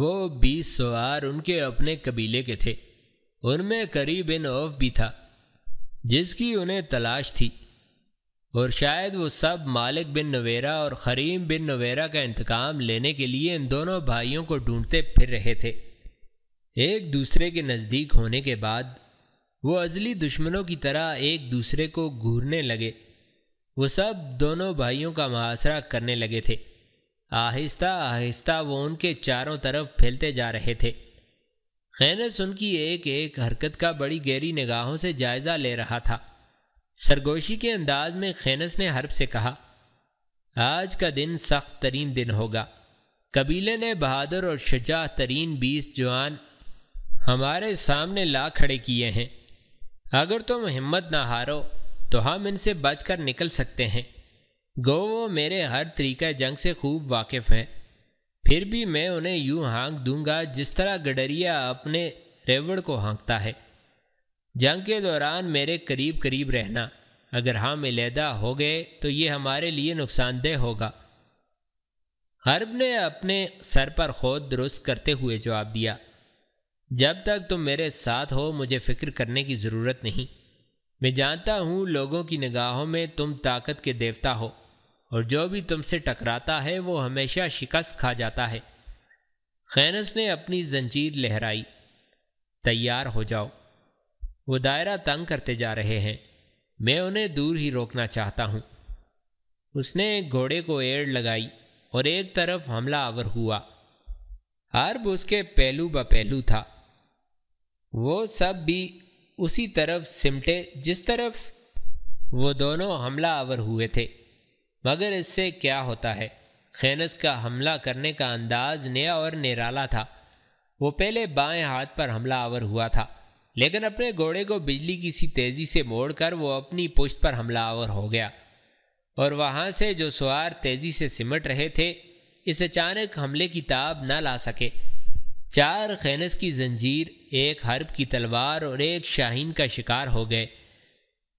वो बीस सवार उनके अपने कबीले के थे उनमें करीब इन औफ भी था जिसकी उन्हें तलाश थी और शायद वो सब मालिक बिन नवेरा और खरीम बिन नवेरा का इंतकाम लेने के लिए इन दोनों भाइयों को ढूंढते फिर रहे थे एक दूसरे के नज़दीक होने के बाद वो अजली दुश्मनों की तरह एक दूसरे को घूरने लगे वो सब दोनों भाइयों का मुहासरा करने लगे थे आहिस्ता आहिस्ता वो उनके चारों तरफ फैलते जा रहे थे खैनस उनकी एक एक हरकत का बड़ी गहरी निगाहों से जायजा ले रहा था सरगोशी के अंदाज में खैनस ने हर्ब से कहा आज का दिन सख्त तरीन दिन होगा कबीले ने बहादुर और शजा तरीन बीस जवान हमारे सामने ला खड़े किए हैं अगर तुम हिम्मत ना हारो तो हम इनसे बचकर निकल सकते हैं गो वो मेरे हर तरीका जंग से खूब वाकिफ़ हैं फिर भी मैं उन्हें यूं हाँक दूंगा जिस तरह गडरिया अपने रेवड़ को हाँकता है जंग के दौरान मेरे करीब करीब रहना अगर हम हाँ इलेदा हो गए तो ये हमारे लिए नुकसानदेह होगा हर्ब ने अपने सर पर खोद दुरुस्त करते हुए जवाब दिया जब तक तुम मेरे साथ हो मुझे फिक्र करने की ज़रूरत नहीं मैं जानता हूँ लोगों की निगाहों में तुम ताकत के देवता हो और जो भी तुमसे टकराता है वो हमेशा शिकस्त खा जाता है खैनस ने अपनी जंजीर लहराई तैयार हो जाओ वो दायरा तंग करते जा रहे हैं मैं उन्हें दूर ही रोकना चाहता हूँ उसने घोड़े को एड़ लगाई और एक तरफ हमला आवर हुआ अरब उसके पहलू ब पहलू था वो सब भी उसी तरफ सिमटे जिस तरफ वो दोनों हमला आवर हुए थे मगर इससे क्या होता है खैनस का हमला करने का अंदाज नया और निराला था वो पहले बाएं हाथ पर हमला आवर हुआ था लेकिन अपने घोड़े को बिजली की सी तेजी से मोड़कर वो अपनी पुश्त पर हमला आवर हो गया और वहां से जो सवार तेजी से सिमट रहे थे इस अचानक हमले की ताब न ला सके चार खैनस की जंजीर एक हर्ब की तलवार और एक शाहीन का शिकार हो गए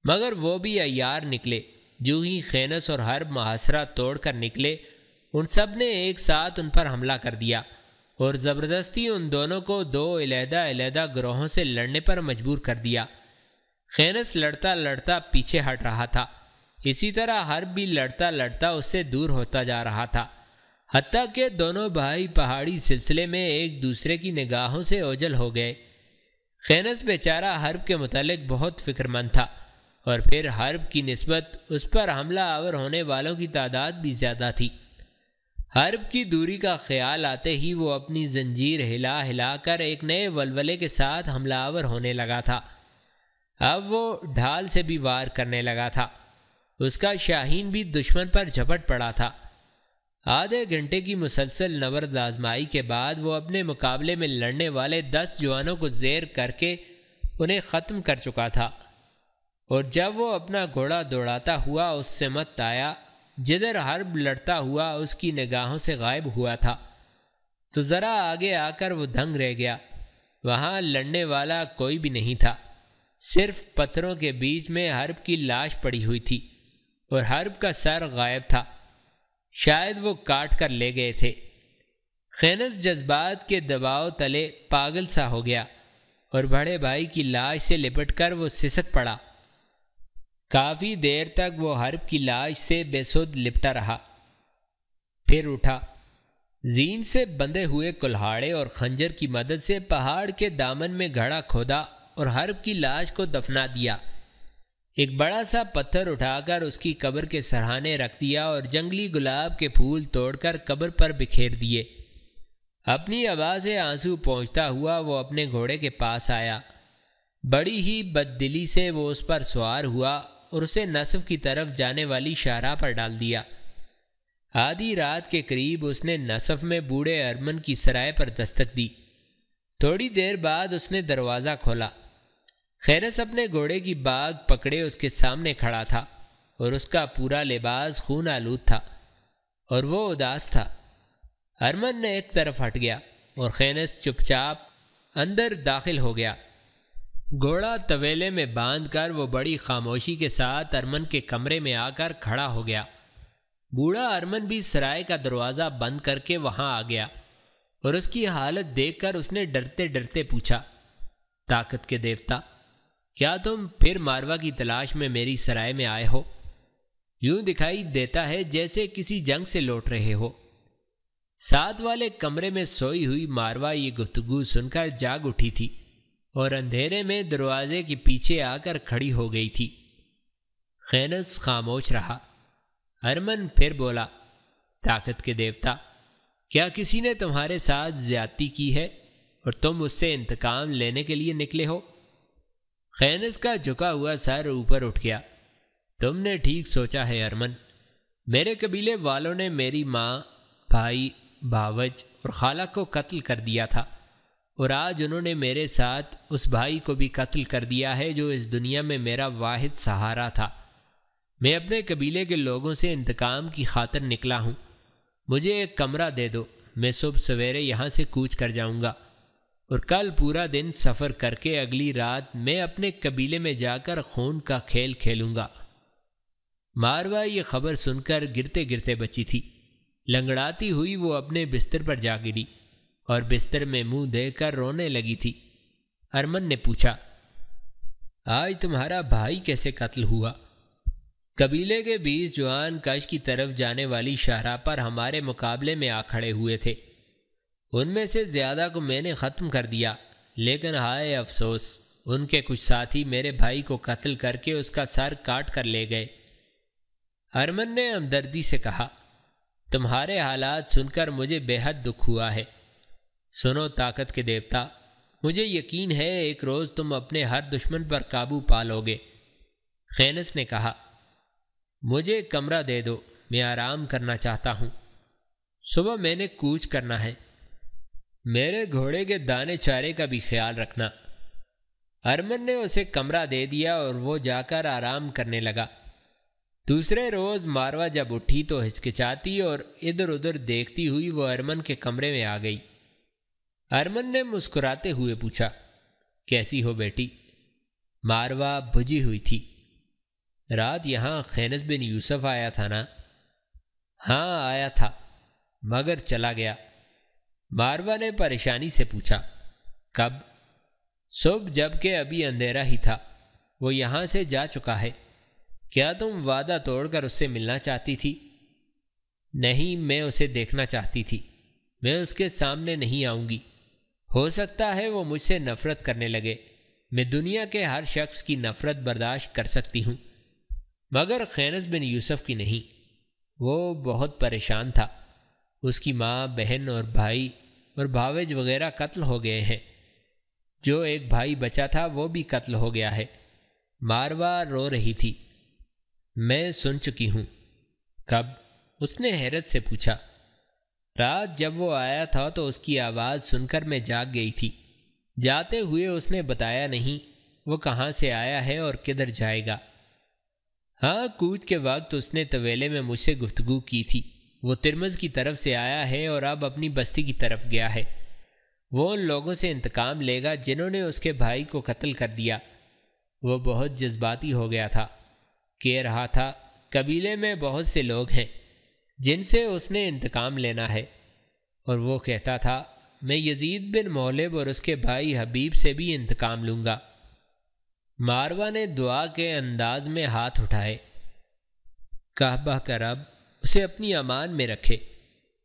मगर वो भी अयार निकले यूं ही खैनस और हर्ब महासरा तोड़कर निकले उन सब ने एक साथ उन पर हमला कर दिया और ज़बरदस्ती उन दोनों को दो इलेदा ग्रोहों से लड़ने पर मजबूर कर दिया खैनस लड़ता लड़ता पीछे हट रहा था इसी तरह हर्ब भी लड़ता लड़ता उससे दूर होता जा रहा था हती के दोनों भाई पहाड़ी सिलसिले में एक दूसरे की निगाहों से ओझल हो गए खैनस बेचारा हर्ब के मतलब बहुत फिक्रमंद था और फिर हर्ब की नस्बत उस पर हमला आवर होने वालों की तादाद भी ज़्यादा थी हर्ब की दूरी का ख्याल आते ही वो अपनी जंजीर हिला हिला कर एक नए वलवले के साथ हमलावर होने लगा था अब वो ढाल से भी वार करने लगा था उसका शाहीन भी दुश्मन पर झपट पड़ा था आधे घंटे की मुसलसल नवरद आजमाई के बाद वो अपने मुकाबले में लड़ने वाले दस जवानों को जेर करके उन्हें ख़त्म कर चुका था और जब वो अपना घोड़ा दौड़ाता हुआ उससे मत आया जिधर हर्ब लड़ता हुआ उसकी निगाहों से गायब हुआ था तो ज़रा आगे आकर वो दंग रह गया वहाँ लड़ने वाला कोई भी नहीं था सिर्फ पत्थरों के बीच में हर्ब की लाश पड़ी हुई थी और हर्ब का सर गायब था शायद वो काट कर ले गए थे खैनस जज्बात के दबाव तले पागल सा हो गया और बड़े भाई की लाश से लिपट कर वो सिसक पड़ा काफी देर तक वो हर्ब की लाश से बेसुद लिपटा रहा फिर उठा जीन से बंधे हुए कुल्हाड़े और खंजर की मदद से पहाड़ के दामन में घड़ा खोदा और हर्ब की लाश को दफना दिया एक बड़ा सा पत्थर उठाकर उसकी कब्र के सरहाने रख दिया और जंगली गुलाब के फूल तोड़कर कब्र पर बिखेर दिए अपनी आवाज़ से आंसू पहुंचता हुआ वो अपने घोड़े के पास आया बड़ी ही बददिली से वो उस पर सवार हुआ और उसे नसफ की तरफ जाने वाली शाहरा पर डाल दिया आधी रात के करीब उसने नसफ में बूढ़े अरमन की सराय पर दस्तक दी थोड़ी देर बाद उसने दरवाज़ा खोला खैरस अपने घोड़े की बाग पकड़े उसके सामने खड़ा था और उसका पूरा लिबास खून आलूद था और वो उदास था अरमन ने एक तरफ हट गया और खैनस चुपचाप अंदर दाखिल हो गया घोड़ा तवेले में बांधकर वो बड़ी खामोशी के साथ अरमन के कमरे में आकर खड़ा हो गया बूढ़ा अरमन भी सराय का दरवाज़ा बंद करके वहाँ आ गया और उसकी हालत देखकर उसने डरते डरते पूछा ताकत के देवता क्या तुम फिर मारवा की तलाश में मेरी सराय में आए हो यूं दिखाई देता है जैसे किसी जंग से लौट रहे हो साथ वाले कमरे में सोई हुई मारवा ये गुफ्तगु सुनकर जाग उठी थी और अंधेरे में दरवाजे के पीछे आकर खड़ी हो गई थी खैनस खामोश रहा हरमन फिर बोला ताकत के देवता क्या किसी ने तुम्हारे साथ ज्यादती की है और तुम उससे इंतकाम लेने के लिए निकले हो खैनस का झुका हुआ सर ऊपर उठ गया तुमने ठीक सोचा है अरमन मेरे कबीले वालों ने मेरी माँ भाई भावज और खाला को कत्ल कर दिया था और आज उन्होंने मेरे साथ उस भाई को भी कत्ल कर दिया है जो इस दुनिया में मेरा वाहिद सहारा था मैं अपने कबीले के लोगों से इंतकाम की खातर निकला हूँ मुझे एक कमरा दे दो मैं सुबह सवेरे यहाँ से कूच कर जाऊँगा और कल पूरा दिन सफ़र करके अगली रात मैं अपने कबीले में जाकर खून का खेल खेलूँगा मारवा ये खबर सुनकर गिरते गिरते बची थी लंगड़ाती हुई वो अपने बिस्तर पर जा गिरी और बिस्तर में मुंह देकर रोने लगी थी अरमन ने पूछा आज तुम्हारा भाई कैसे कत्ल हुआ कबीले के बीस जवान कश की तरफ जाने वाली शाहरा पर हमारे मुकाबले में आ खड़े हुए थे उनमें से ज्यादा को मैंने ख़त्म कर दिया लेकिन हाय अफसोस उनके कुछ साथी मेरे भाई को कत्ल करके उसका सर काट कर ले गए अरमन ने हमदर्दी से कहा तुम्हारे हालात सुनकर मुझे बेहद दुख हुआ है सुनो ताकत के देवता मुझे यकीन है एक रोज तुम अपने हर दुश्मन पर काबू पा लोगे खैनस ने कहा मुझे कमरा दे दो मैं आराम करना चाहता हूँ सुबह मैंने कूच करना है मेरे घोड़े के दाने चारे का भी ख्याल रखना अरमन ने उसे कमरा दे दिया और वो जाकर आराम करने लगा दूसरे रोज मारवा जब उठी तो हिचकिचाती और इधर उधर देखती हुई वो अरमन के कमरे में आ गई अरमन ने मुस्कुराते हुए पूछा कैसी हो बेटी मारवा भुजी हुई थी रात यहाँ खैनस बिन यूसुफ आया था ना हाँ आया था मगर चला गया मारवा ने परेशानी से पूछा कब सुबह जब के अभी अंधेरा ही था वो यहाँ से जा चुका है क्या तुम वादा तोड़कर उससे मिलना चाहती थी नहीं मैं उसे देखना चाहती थी मैं उसके सामने नहीं आऊँगी हो सकता है वो मुझसे नफरत करने लगे मैं दुनिया के हर शख्स की नफरत बर्दाश्त कर सकती हूँ मगर खैनस बिन यूसुफ की नहीं वो बहुत परेशान था उसकी माँ बहन और भाई और भावेज वगैरह कत्ल हो गए हैं जो एक भाई बचा था वो भी कत्ल हो गया है मारवा रो रही थी मैं सुन चुकी हूँ कब उसने हैरत से पूछा रात जब वो आया था तो उसकी आवाज़ सुनकर मैं जाग गई थी जाते हुए उसने बताया नहीं वो कहाँ से आया है और किधर जाएगा हाँ कूद के वक्त उसने तवेले में मुझसे गुफ्तगु की थी वो तिरमज की तरफ से आया है और अब अपनी बस्ती की तरफ गया है वो उन लोगों से इंतकाम लेगा जिन्होंने उसके भाई को कत्ल कर दिया वो बहुत जज्बाती हो गया था कह रहा था कबीले में बहुत से लोग हैं जिनसे उसने इंतकाम लेना है और वो कहता था मैं यजीद बिन मौलब और उसके भाई हबीब से भी इंतकाम लूँगा मारवा ने दुआ के अंदाज में हाथ उठाए कहबा का रब उसे अपनी अमान में रखे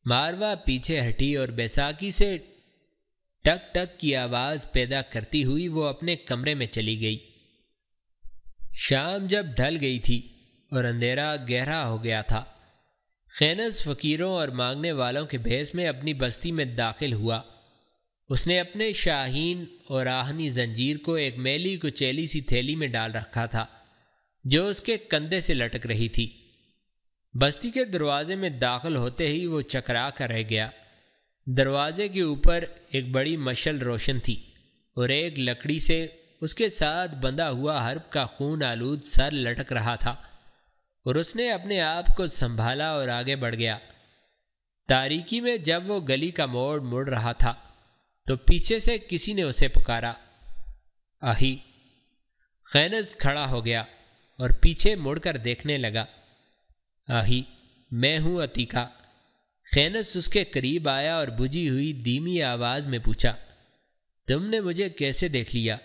मारवा पीछे हटी और बैसाखी से टक टक की आवाज़ पैदा करती हुई वो अपने कमरे में चली गई शाम जब ढल गई थी और अंधेरा गहरा हो गया था खैनस फ़कीरों और मांगने वालों के भेस में अपनी बस्ती में दाखिल हुआ उसने अपने शाहीन और आहनी जंजीर को एक को चैली सी थैली में डाल रखा था जो उसके कंधे से लटक रही थी बस्ती के दरवाजे में दाखिल होते ही वो चकरा कर रह गया दरवाजे के ऊपर एक बड़ी मशल रोशन थी और एक लकड़ी से उसके साथ बंधा हुआ हर्ब का खून आलूद सर लटक रहा था और उसने अपने आप को संभाला और आगे बढ़ गया तारीकी में जब वो गली का मोड़ मुड़ रहा था तो पीछे से किसी ने उसे पुकारा आही खैनज खड़ा हो गया और पीछे मुड़कर देखने लगा आही मैं हूं अतीका खैनस उसके करीब आया और बुझी हुई धीमी आवाज में पूछा तुमने मुझे कैसे देख लिया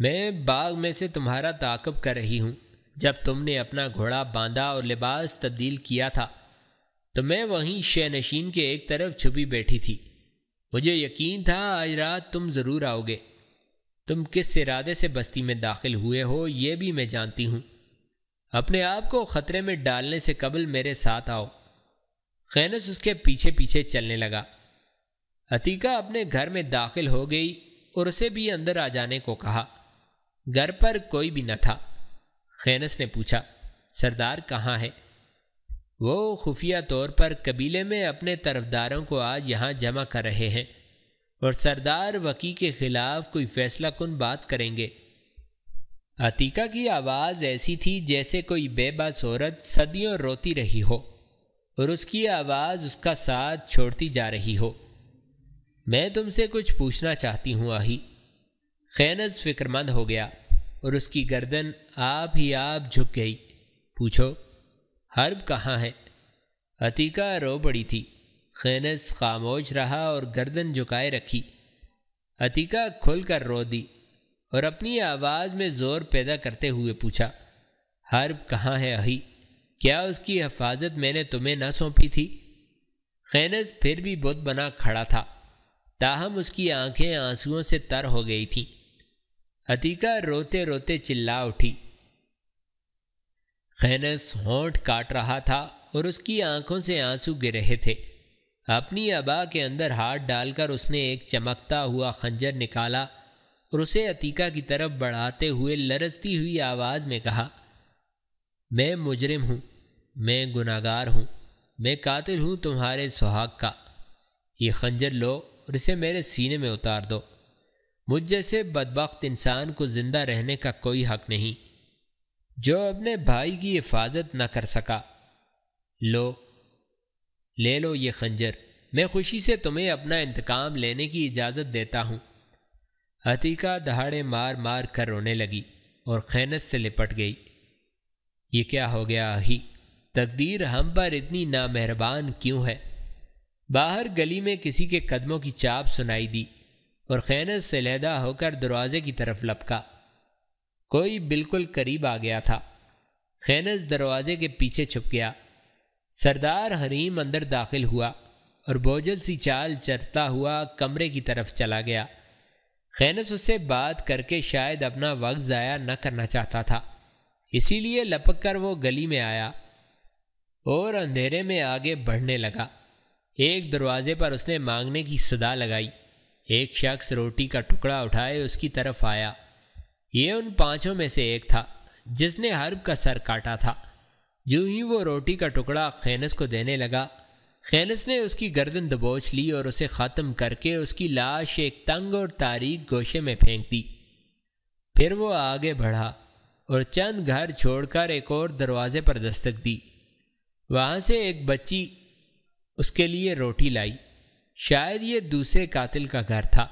मैं बाग में से तुम्हारा ताकब कर रही हूं जब तुमने अपना घोड़ा बांधा और लिबास तब्दील किया था तो मैं वहीं शहनशीन के एक तरफ छुपी बैठी थी मुझे यकीन था आज रात तुम ज़रूर आओगे तुम किस इरादे से बस्ती में दाखिल हुए हो ये भी मैं जानती हूँ अपने आप को ख़तरे में डालने से कबल मेरे साथ आओ खैनस उसके पीछे पीछे चलने लगा अतीका अपने घर में दाखिल हो गई और उसे भी अंदर आ जाने को कहा घर पर कोई भी न था खैनस ने पूछा सरदार कहाँ है वो खुफिया तौर पर कबीले में अपने तरफदारों को आज यहाँ जमा कर रहे हैं और सरदार वकी के खिलाफ कोई फैसला कन बात करेंगे अतीका की आवाज़ ऐसी थी जैसे कोई बेबस औरत सदियों रोती रही हो और उसकी आवाज़ उसका साथ छोड़ती जा रही हो मैं तुमसे कुछ पूछना चाहती हूँ आही ख़ैनस फिक्रमंद हो गया और उसकी गर्दन आप ही आप झुक गई पूछो हर्ब कहाँ है अतीका रो पड़ी थी खैनस खामोश रहा और गर्दन झुकाए रखी अतीका खुलकर रो दी और अपनी आवाज़ में ज़ोर पैदा करते हुए पूछा हर्ब कहाँ है अही क्या उसकी हफाजत मैंने तुम्हें न सौंपी थी खैनस फिर भी बुत बना खड़ा था ताहम उसकी आंखें आंसुओं से तर हो गई थीं अतीका रोते रोते चिल्ला उठी खैनस होंठ काट रहा था और उसकी आंखों से आंसू गिर रहे थे अपनी अबा के अंदर हाथ डालकर उसने एक चमकता हुआ खंजर निकाला और उसे अतीका की तरफ बढ़ाते हुए लरजती हुई आवाज़ में कहा मैं मुजरिम हूँ मैं गुनागार हूँ मैं कातिल हूँ तुम्हारे सुहाग का ये खंजर लो और इसे मेरे सीने में उतार दो मुझ जैसे बदबख्त इंसान को जिंदा रहने का कोई हक नहीं जो अपने भाई की हिफाजत न कर सका लो ले लो ये खंजर मैं खुशी से तुम्हें अपना इंतकाम लेने की इजाज़त देता हूँ अतीका दहाड़े मार मार कर रोने लगी और खैनत से लिपट गई ये क्या हो गया आही तकदीर हम पर इतनी नामेहरबान क्यों है बाहर गली में किसी के कदमों की चाप सुनाई दी और खैनस से लहदा होकर दरवाजे की तरफ लपका कोई बिल्कुल करीब आ गया था खैनस दरवाजे के पीछे छुप गया सरदार हरीम अंदर दाखिल हुआ और बोझल सी चाल चरता हुआ कमरे की तरफ चला गया खैनस उससे बात करके शायद अपना वक्त ज़ाया न करना चाहता था इसीलिए लपक कर वो गली में आया और अंधेरे में आगे बढ़ने लगा एक दरवाजे पर उसने मांगने की सदा लगाई एक शख्स रोटी का टुकड़ा उठाए उसकी तरफ आया ये उन पांचों में से एक था जिसने हर्ब का सर काटा था यूं ही वो रोटी का टुकड़ा खैनस को देने लगा खैनस ने उसकी गर्दन दबोच ली और उसे ख़त्म करके उसकी लाश एक तंग और तारीख गोशे में फेंक दी फिर वो आगे बढ़ा और चंद घर छोड़कर एक और दरवाजे पर दस्तक दी वहाँ से एक बच्ची उसके लिए रोटी लाई शायद ये दूसरे कातिल का घर था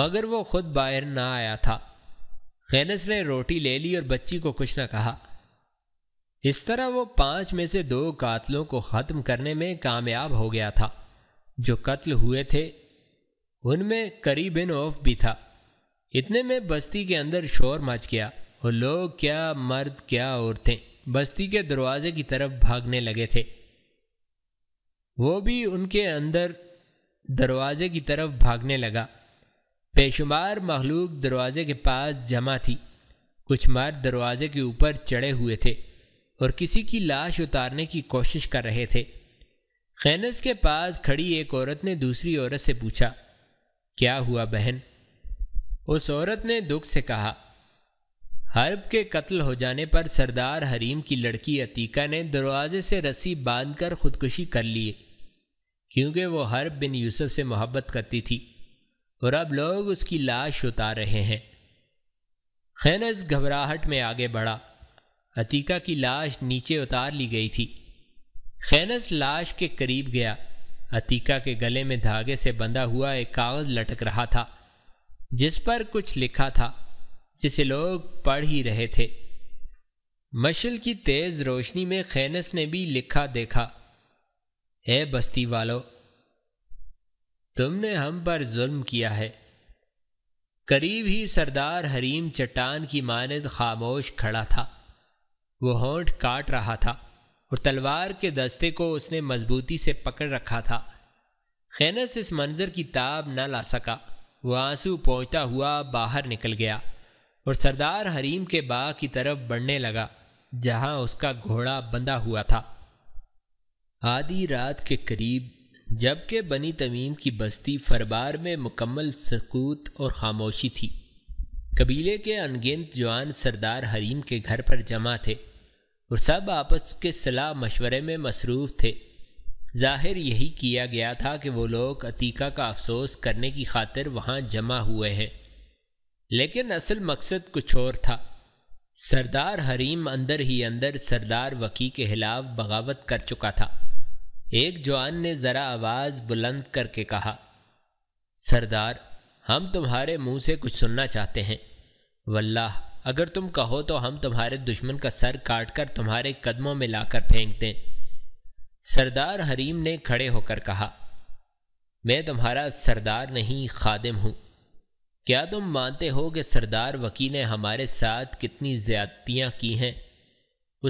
मगर वो खुद बाहर ना आया था खैनस ने रोटी ले ली और बच्ची को कुछ ना कहा इस तरह वो पांच में से दो कातलों को ख़त्म करने में कामयाब हो गया था जो कत्ल हुए थे उनमें करीबिन ऑफ भी था इतने में बस्ती के अंदर शोर मच गया और लोग क्या मर्द क्या औरतें बस्ती के दरवाजे की तरफ भागने लगे थे वो भी उनके अंदर दरवाजे की तरफ भागने लगा बेशुमार मखलूक दरवाजे के पास जमा थी कुछ मर्द दरवाजे के ऊपर चढ़े हुए थे और किसी की लाश उतारने की कोशिश कर रहे थे खैनस के पास खड़ी एक औरत ने दूसरी औरत से पूछा क्या हुआ बहन उस औरत ने दुख से कहा हर्ब के कत्ल हो जाने पर सरदार हरीम की लड़की अतीका ने दरवाजे से रस्सी बांधकर खुदकुशी कर लिए क्योंकि वो हर बिन यूसुफ से मोहब्बत करती थी और अब लोग उसकी लाश उतार रहे हैं खैनस घबराहट में आगे बढ़ा अतीका की लाश नीचे उतार ली गई थी खैनस लाश के करीब गया अतीका के गले में धागे से बंधा हुआ एक कागज़ लटक रहा था जिस पर कुछ लिखा था जिसे लोग पढ़ ही रहे थे मशल की तेज़ रोशनी में खैनस ने भी लिखा देखा ए बस्ती वालो तुमने हम पर जुल्म किया है करीब ही सरदार हरीम चट्टान की मानद खामोश खड़ा था वो होंठ काट रहा था और तलवार के दस्ते को उसने मजबूती से पकड़ रखा था खैनस इस मंजर की ताब न ला सका वह आंसू पहुँचता हुआ बाहर निकल गया और सरदार हरीम के बाग की तरफ बढ़ने लगा जहाँ उसका घोड़ा बंधा हुआ था आधी रात के करीब जबकि बनी तमीम की बस्ती फरबार में मुकम्मल सकूत और खामोशी थी कबीले के अनगिनत जवान सरदार हरीम के घर पर जमा थे और सब आपस के सलाह मशवरे में मसरूफ़ थे जाहिर यही किया गया था कि वो लोग अतीका का अफसोस करने की खातिर वहाँ जमा हुए हैं लेकिन असल मकसद कुछ और था सरदार हरीम अंदर ही अंदर सरदार वकी के खिलाफ बगावत कर चुका था एक जवान ने जरा आवाज बुलंद करके कहा सरदार हम तुम्हारे मुंह से कुछ सुनना चाहते हैं वल्लाह अगर तुम कहो तो हम तुम्हारे दुश्मन का सर काट कर तुम्हारे कदमों में लाकर फेंक दें सरदार हरीम ने खड़े होकर कहा मैं तुम्हारा सरदार नहीं खादिम हूँ क्या तुम मानते हो कि सरदार वकी ने हमारे साथ कितनी ज्यादतियाँ की हैं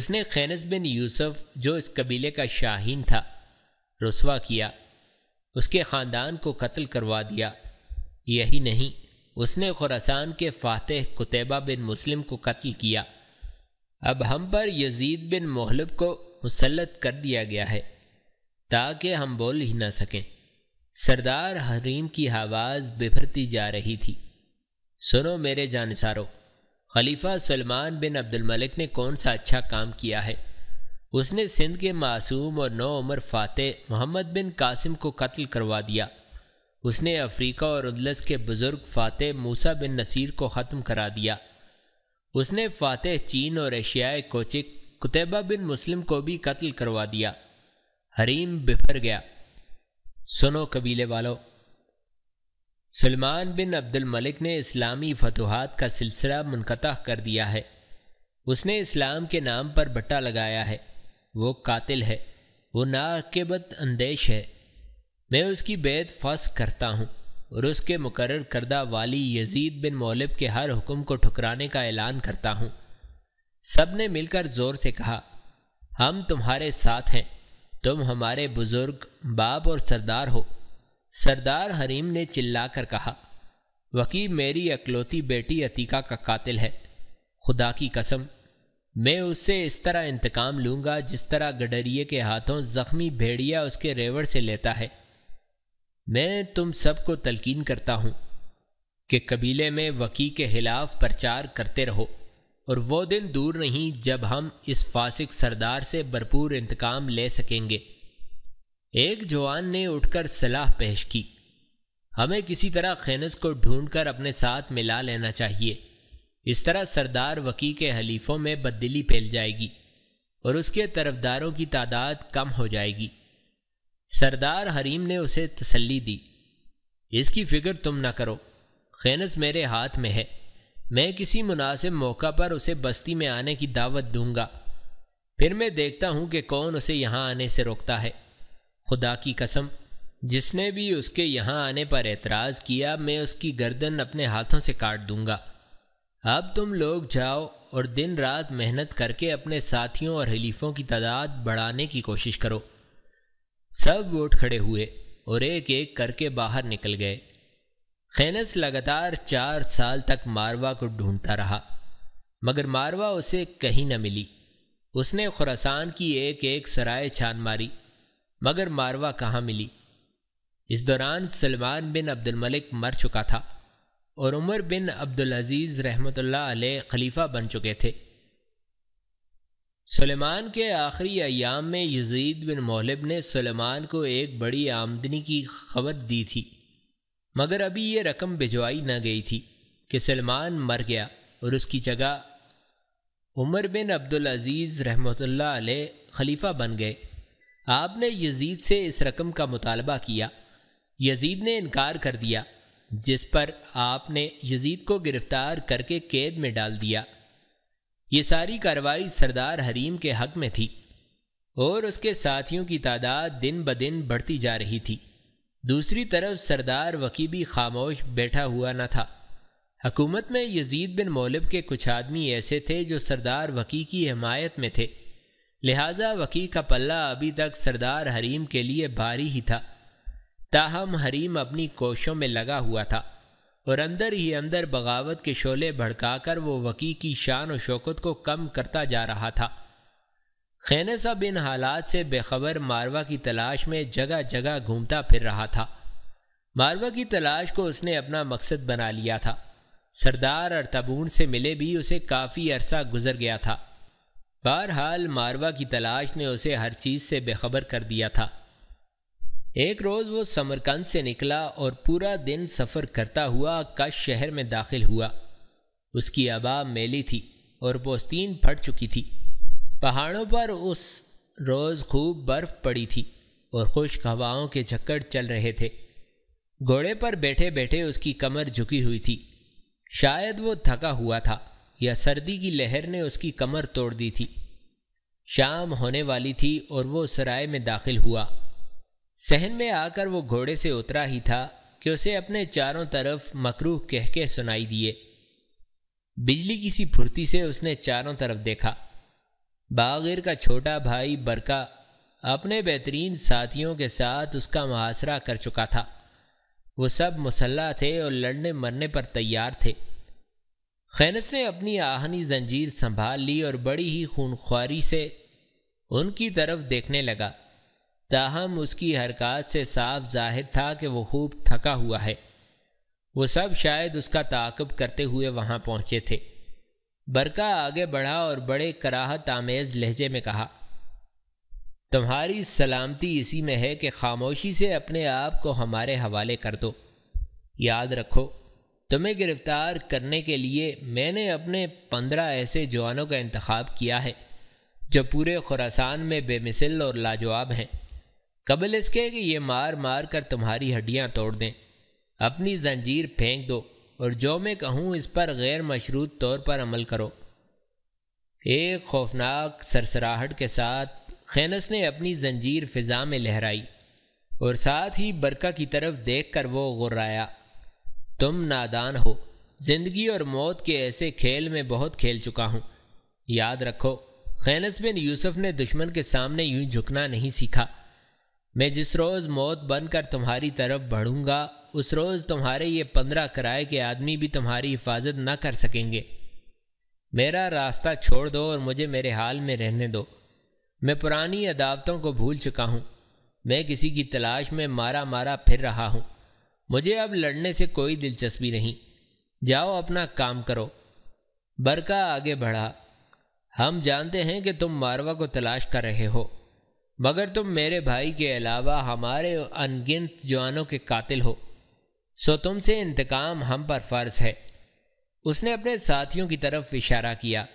उसने खैनस बिन यूसुफ जो इस कबीले का शाहीन था रसवा किया उसके ख़ानदान को कत्ल करवा दिया यही नहीं उसने खुरासान के फातह कुतैबा बिन मुस्लिम को कत्ल किया अब हम पर यजीद बिन मोहलब को मुसलत कर दिया गया है ताकि हम बोल ही ना सकें सरदार हरीम की आवाज़ बिफरती जा रही थी सुनो मेरे जानसारों खलीफा सलमान बिन अब्दुल मलिक ने कौन सा अच्छा काम किया है उसने सिंध के मासूम और नौ उमर फातह मोहम्मद बिन कासिम को कत्ल करवा दिया उसने अफ्रीका और उदलस के बुज़ुर्ग फाते मूसा बिन नसीर को ख़त्म करा दिया उसने फातह चीन और एशियाई कोचिक कुतैबा बिन मुस्लिम को भी कत्ल करवा दिया हरीम बिफर गया सुनो कबीले वालों सलमान बिन अब्दुल मलिक ने इस्लामी फतूहत का सिलसिला मुनक़ कर दिया है उसने इस्लाम के नाम पर बट्टा लगाया है वो कातिल है वो नाकबत अंदेश है मैं उसकी बेद फस करता हूँ और उसके मुकर करदा वाली यजीद बिन मौलब के हर हुक्म को ठुकराने का ऐलान करता हूँ सब ने मिलकर ज़ोर से कहा हम तुम्हारे साथ हैं तुम हमारे बुज़ुर्ग बाप और सरदार हो सरदार हरीम ने चिल्लाकर कहा वकी मेरी अकलौती बेटी अतीका का कातिल है खुदा की कसम मैं उससे इस तरह इंतकाम लूंगा जिस तरह गडरिए के हाथों जख्मी भेड़िया उसके रेवड़ से लेता है मैं तुम सबको तलकीन करता हूं कि कबीले में वकी के खिलाफ प्रचार करते रहो और वो दिन दूर नहीं जब हम इस फासिक सरदार से भरपूर इंतकाम ले सकेंगे एक जवान ने उठकर सलाह पेश की हमें किसी तरह खैनस को ढूंढकर अपने साथ मिला लेना चाहिए इस तरह सरदार वकी के हलीफों में बददिली फैल जाएगी और उसके तरफदारों की तादाद कम हो जाएगी सरदार हरीम ने उसे तसल्ली दी इसकी फिक्र तुम ना करो खैनस मेरे हाथ में है मैं किसी मुनासिब मौका पर उसे बस्ती में आने की दावत दूंगा फिर मैं देखता हूँ कि कौन उसे यहाँ आने से रोकता है खुदा की कसम जिसने भी उसके यहाँ आने पर एतराज़ किया मैं उसकी गर्दन अपने हाथों से काट दूंगा अब तुम लोग जाओ और दिन रात मेहनत करके अपने साथियों और हलीफों की तादाद बढ़ाने की कोशिश करो सब वोट खड़े हुए और एक एक करके बाहर निकल गए खैनस लगातार चार साल तक मारवा को ढूंढता रहा मगर मारवा उसे कहीं न मिली उसने खुरासान की एक एक सराय छान मारी मगर मारवा कहाँ मिली इस दौरान सलमान बिन अब्दुल मलिक मर चुका था और उमर बिन अब्दुलज़ीज़ रहमतुल्लाह अलैह खलीफा बन चुके थे सलेमान के आखिरी अयाम में यजीद बिन मौलब ने सुलेमान को एक बड़ी आमदनी की खबर दी थी मगर अभी ये रकम भिजवाई न गई थी कि सलमान मर गया और उसकी जगह उमर बिन अब्दुल अजीज़ रहमतुल्लाह अलैह खलीफा बन गए आपने यजीद से इस रकम का मुतालबा किया यजीद ने इनकार कर दिया जिस पर आपने यजीद को गिरफ्तार करके कैद में डाल दिया ये सारी कार्रवाई सरदार हरीम के हक में थी और उसके साथियों की तादाद दिन ब दिन बढ़ती जा रही थी दूसरी तरफ सरदार वकी भी खामोश बैठा हुआ न था हकूमत में यजीद बिन मौलब के कुछ आदमी ऐसे थे जो सरदार वकी की हमायत में थे लिहाजा वकी का पल्ला अभी तक सरदार हरीम के लिए भारी ही था ताहम हरीम अपनी कोशों में लगा हुआ था और अंदर ही अंदर बगावत के शोले भड़काकर वो वकी की शान और शौकत को कम करता जा रहा था खैन साहब इन हालात से बेखबर मारवा की तलाश में जगह जगह घूमता फिर रहा था मारवा की तलाश को उसने अपना मकसद बना लिया था सरदार और तबून से मिले भी उसे काफ़ी अरसा गुजर गया था बहरहाल मारवा की तलाश ने उसे हर चीज़ से बेखबर कर दिया था एक रोज वो समरकंद से निकला और पूरा दिन सफर करता हुआ कश शहर में दाखिल हुआ उसकी आबा मेली थी और पोस्तीन फट चुकी थी पहाड़ों पर उस रोज़ खूब बर्फ़ पड़ी थी और खुश्क हवाओं के चक्कर चल रहे थे घोड़े पर बैठे बैठे उसकी कमर झुकी हुई थी शायद वो थका हुआ था या सर्दी की लहर ने उसकी कमर तोड़ दी थी शाम होने वाली थी और वो सराय में दाखिल हुआ सहन में आकर वो घोड़े से उतरा ही था कि उसे अपने चारों तरफ मकरूह कह के सुनाई दिए बिजली की सी फुर्ती से उसने चारों तरफ देखा बागिर का छोटा भाई बरका अपने बेहतरीन साथियों के साथ उसका मुहासरा कर चुका था वो सब मुसल्ला थे और लड़ने मरने पर तैयार थे खैनस ने अपनी आहनी जंजीर संभाल ली और बड़ी ही खूनख्वारी से उनकी तरफ देखने लगा ताहम उसकी हरकत से साफ जाहिर था कि वह खूब थका हुआ है वह सब शायद उसका ताकब करते हुए वहाँ पहुँचे थे बरका आगे बढ़ा और बड़े कराहत आमेज़ लहजे में कहा तुम्हारी सलामती इसी में है कि खामोशी से अपने आप को हमारे हवाले कर दो याद रखो तुम्हें गिरफ्तार करने के लिए मैंने अपने पंद्रह ऐसे जवानों का इंतखब किया है जो पूरे खुरासान में बेमिसल और लाजवाब हैं कबल इसके कि ये मार मार कर तुम्हारी हड्डियाँ तोड़ दें अपनी जंजीर फेंक दो और जो मैं कहूँ इस पर गैर मशरूत तौर पर अमल करो एक खौफनाक सरसराहट के साथ खैनस ने अपनी जंजीर फिजा में लहराई और साथ ही बरका की तरफ देख कर वो गुर्राया तुम नादान हो जिंदगी और मौत के ऐसे खेल में बहुत खेल चुका हूँ याद रखो खैनस बिन यूसुफ ने दुश्मन के सामने यूं झुकना नहीं सीखा मैं जिस रोज़ मौत बनकर तुम्हारी तरफ बढ़ूंगा उस रोज़ तुम्हारे ये पंद्रह किराए के आदमी भी तुम्हारी हिफाजत न कर सकेंगे मेरा रास्ता छोड़ दो और मुझे मेरे हाल में रहने दो मैं पुरानी अदावतों को भूल चुका हूँ मैं किसी की तलाश में मारा मारा फिर रहा हूँ मुझे अब लड़ने से कोई दिलचस्पी नहीं जाओ अपना काम करो बरका आगे बढ़ा हम जानते हैं कि तुम मारवा को तलाश कर रहे हो मगर तुम मेरे भाई के अलावा हमारे अनगिनत जवानों के कातिल हो सो तुमसे इंतकाम हम पर फर्ज है उसने अपने साथियों की तरफ इशारा किया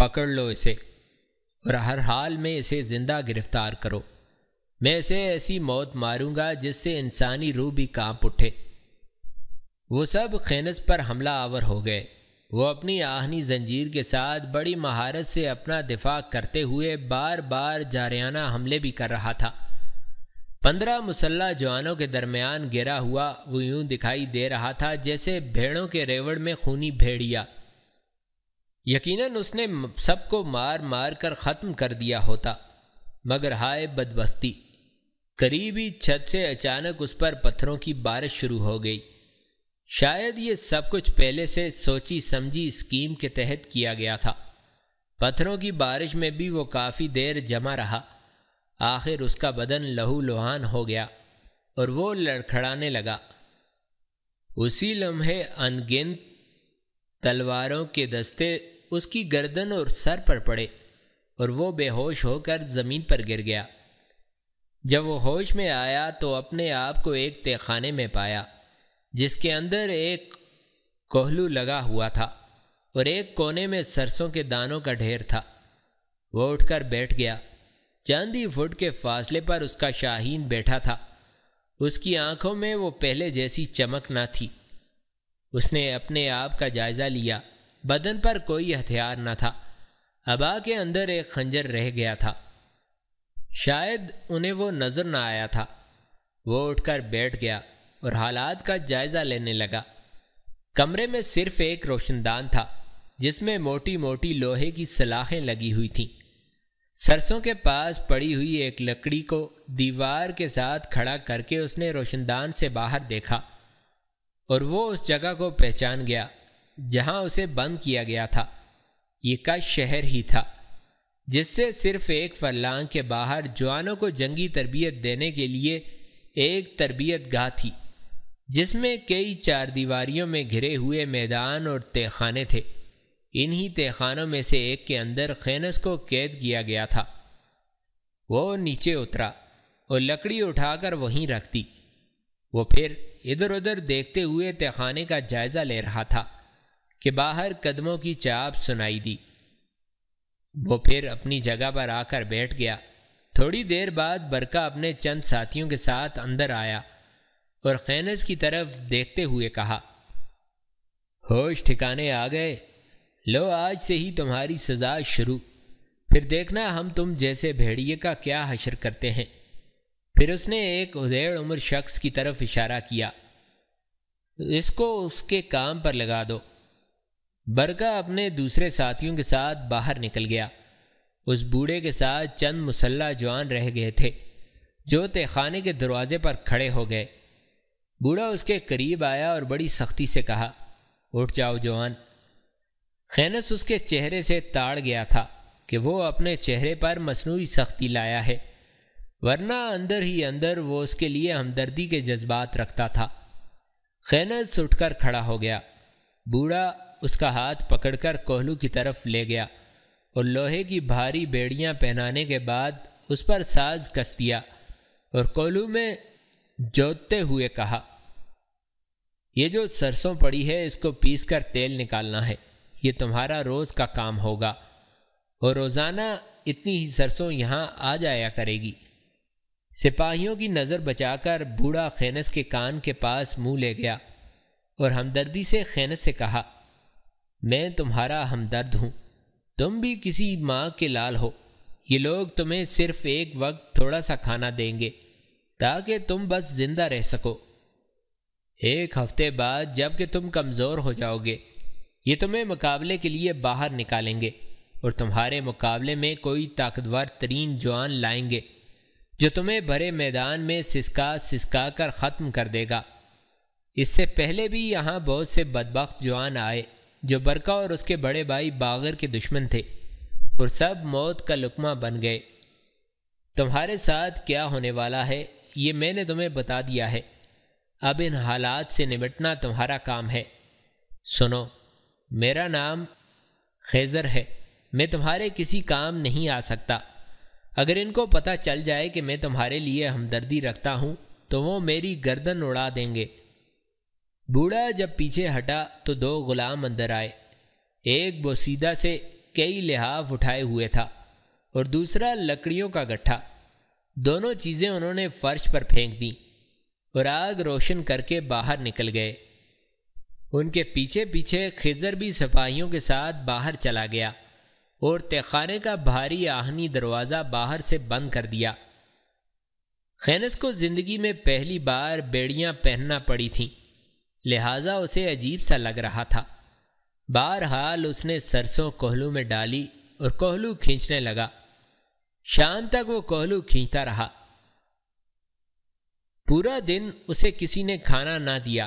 पकड़ लो इसे और हर हाल में इसे जिंदा गिरफ्तार करो मैं इसे ऐसी मौत मारूंगा जिससे इंसानी रूह भी कांप उठे वो सब खेनस पर हमला आवर हो गए वो अपनी आहनी जंजीर के साथ बड़ी महारत से अपना दिफा करते हुए बार बार जारियाना हमले भी कर रहा था पंद्रह मुसल्ला जवानों के दरमियान गिरा हुआ वो यूं दिखाई दे रहा था जैसे भेड़ों के रेवड़ में खूनी भेड़िया यकीनन उसने सबको मार मार कर ख़त्म कर दिया होता मगर हाय बदबस्ती करीबी छत से अचानक उस पर पत्थरों की बारिश शुरू हो गई शायद ये सब कुछ पहले से सोची समझी स्कीम के तहत किया गया था पत्थरों की बारिश में भी वो काफ़ी देर जमा रहा आखिर उसका बदन लहू लुहान हो गया और वो लड़खड़ाने लगा उसी लम्हे अनगिनत तलवारों के दस्ते उसकी गर्दन और सर पर पड़े और वो बेहोश होकर ज़मीन पर गिर गया जब वो होश में आया तो अपने आप को एक तेखाने में पाया जिसके अंदर एक कोहलू लगा हुआ था और एक कोने में सरसों के दानों का ढेर था वो उठकर बैठ गया चंद ही फुट के फासले पर उसका शाहीन बैठा था उसकी आंखों में वो पहले जैसी चमक ना थी उसने अपने आप का जायज़ा लिया बदन पर कोई हथियार ना था अबा के अंदर एक खंजर रह गया था शायद उन्हें वो नज़र ना आया था वो उठकर बैठ गया और हालात का जायज़ा लेने लगा कमरे में सिर्फ एक रोशनदान था जिसमें मोटी मोटी लोहे की सलाखें लगी हुई थीं सरसों के पास पड़ी हुई एक लकड़ी को दीवार के साथ खड़ा करके उसने रोशनदान से बाहर देखा और वो उस जगह को पहचान गया जहां उसे बंद किया गया था ये का शहर ही था जिससे सिर्फ एक फरलांग के बाहर जवानों को जंगी तरबियत देने के लिए एक तरबियत गाह थी जिसमें कई चार दीवारियों में घिरे हुए मैदान और तहखाने थे इन्हीं तहखानों में से एक के अंदर खैनस को कैद किया गया था वो नीचे उतरा और लकड़ी उठाकर वहीं रख दी वो फिर इधर उधर देखते हुए तहखाने का जायज़ा ले रहा था कि बाहर कदमों की चाप सुनाई दी वो फिर अपनी जगह पर आकर बैठ गया थोड़ी देर बाद बरका अपने चंद साथियों के साथ अंदर आया और खैनस की तरफ देखते हुए कहा होश ठिकाने आ गए लो आज से ही तुम्हारी सजा शुरू फिर देखना हम तुम जैसे भेड़िए का क्या हशर करते हैं फिर उसने एक उधेड़ उम्र शख्स की तरफ इशारा किया इसको उसके काम पर लगा दो बरका अपने दूसरे साथियों के साथ बाहर निकल गया उस बूढ़े के साथ चंद मुसल्ला जवान रह गए थे जो तहखाने के दरवाजे पर खड़े हो गए बूढ़ा उसके करीब आया और बड़ी सख्ती से कहा उठ जाओ जवान खैनस उसके चेहरे से ताड़ गया था कि वो अपने चेहरे पर मसनू सख्ती लाया है वरना अंदर ही अंदर वो उसके लिए हमदर्दी के जज्बात रखता था खैनस उठकर खड़ा हो गया बूढ़ा उसका हाथ पकड़कर कोहलू की तरफ ले गया और लोहे की भारी बेड़ियां पहनाने के बाद उस पर साज कस दिया और कोहलू में जोतते हुए कहा ये जो सरसों पड़ी है इसको पीस कर तेल निकालना है ये तुम्हारा रोज़ का काम होगा और रोज़ाना इतनी ही सरसों यहाँ आ जाया करेगी सिपाहियों की नज़र बचाकर बूढ़ा खैनस के कान के पास मुंह ले गया और हमदर्दी से खैनस से कहा मैं तुम्हारा हमदर्द हूँ तुम भी किसी माँ के लाल हो ये लोग तुम्हें सिर्फ एक वक्त थोड़ा सा खाना देंगे ताकि तुम बस जिंदा रह सको एक हफ्ते बाद जबकि तुम कमज़ोर हो जाओगे ये तुम्हें मुकाबले के लिए बाहर निकालेंगे और तुम्हारे मुकाबले में कोई ताकतवर तरीन जवान लाएंगे जो तुम्हें भरे मैदान में सिसका सिसका कर ख़त्म कर देगा इससे पहले भी यहाँ बहुत से बदबक जवान आए जो बरका और उसके बड़े भाई बागर के दुश्मन थे और सब मौत का लुकमा बन गए तुम्हारे साथ क्या होने वाला है ये मैंने तुम्हें बता दिया है अब इन हालात से निपटना तुम्हारा काम है सुनो मेरा नाम खेजर है मैं तुम्हारे किसी काम नहीं आ सकता अगर इनको पता चल जाए कि मैं तुम्हारे लिए हमदर्दी रखता हूँ तो वो मेरी गर्दन उड़ा देंगे बूढ़ा जब पीछे हटा तो दो गुलाम अंदर आए एक बोसीदा से कई लिहाफ उठाए हुए था और दूसरा लकड़ियों का गट्ठा दोनों चीज़ें उन्होंने फर्श पर फेंक दीं और आग रोशन करके बाहर निकल गए उनके पीछे पीछे खिजर भी सिपाहियों के साथ बाहर चला गया और तेखाने का भारी आहनी दरवाज़ा बाहर से बंद कर दिया खैनस को ज़िंदगी में पहली बार बेड़ियाँ पहनना पड़ी थीं लिहाजा उसे अजीब सा लग रहा था बहरहाल उसने सरसों कोहलू में डाली और कोहलू खींचने लगा शाम तक वो कोहलू खींचता रहा पूरा दिन उसे किसी ने खाना ना दिया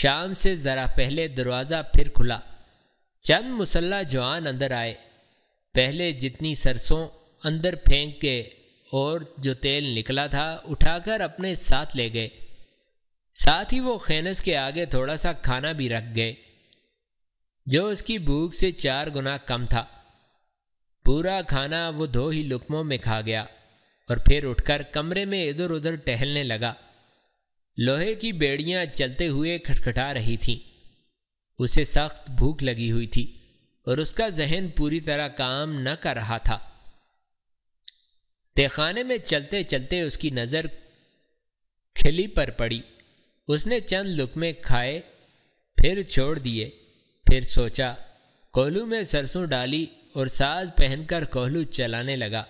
शाम से ज़रा पहले दरवाज़ा फिर खुला चंद मुसल्ला जवान अंदर आए पहले जितनी सरसों अंदर फेंक के और जो तेल निकला था उठाकर अपने साथ ले गए साथ ही वो खैनस के आगे थोड़ा सा खाना भी रख गए जो उसकी भूख से चार गुना कम था पूरा खाना वो दो ही लुकमों में खा गया और फिर उठकर कमरे में इधर उधर टहलने लगा लोहे की बेड़ियां चलते हुए खटखटा रही थीं उसे सख्त भूख लगी हुई थी और उसका जहन पूरी तरह काम न कर रहा था तेखाने में चलते चलते उसकी नज़र खिली पर पड़ी उसने चंद लुकमे खाए फिर छोड़ दिए फिर सोचा कोहलू में सरसों डाली और साज पहनकर कोहलू चलाने लगा